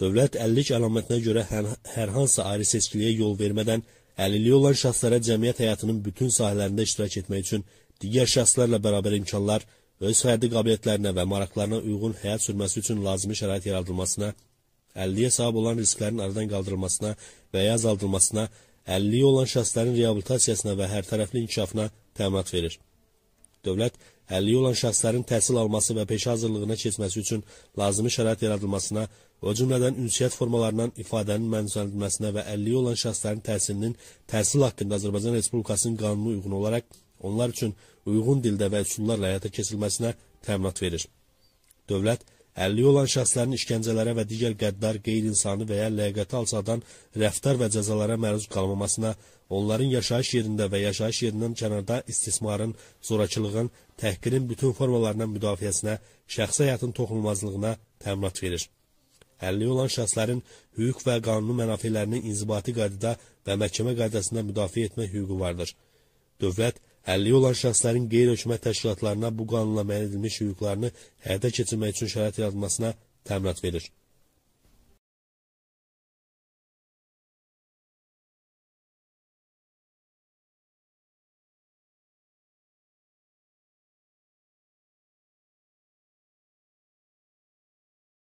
Dövlət 50 əlamətinə görə hər hansı ayrı seçkiliyə yol vermədən əlilliyi olan şəxslərə cəmiyyət həyatının bütün sahələrində iştirak etmək üçün digər şəxslərlə bərabər imkanlar, öz fərdi qabiliyyətlərinə və maraqlarına uyğun həyat sürməsi üçün lazımi şərait yaradılmasına, əlilliyə sahib olan risklərin aradan qaldırılmasına və ya azaldılmasına, əlilliyi olan şəxslərin reabilitasiyasına və hər tərəfli inkişafına təminat verir dövlət əlliyi olan şəxslərin təhsil alması və peşə hazırlığına keçməsi üçün lazımi şərait yaradılmasına, o cümlədən ünsiyyət formalarından ifadənin mənzumləndirilməsinə və əlliyi olan şəxslərin təhsilinin təhsil haqqında Azərbaycan Respublikasının qanunu uyğun olaraq onlar üçün uyğun dildə və üsullarla həyata keçirilməsinə təminat verir. Dövlət Əlli olan şəxslərin işgəncələrə və digər qəddar, qeyri-insani və ya ləyaqəti alçadan rəftar və cəzalara məruz qalmamasına, onların yaşayış yerində və yaşayış yerindən kənarda istismarın, zorakılığın, təhqirin bütün formalarından müdafiəsinə, şəxsi həyatın toxunulmazlığına təminat verir. Əlli olan şəxslərin hüquq və qanuni mənafilərini inzibati qaydada və məhkəmə qaydasında müdafiə etmək hüququ vardır. Dövlət, Əlliyi olan şəxslərin qeyri-hökumət təşkilatlarına bu qanunla müəyyən edilmiş hüquqlarını həyata keçirmək üçün şərait yaradılmasına təminat verir.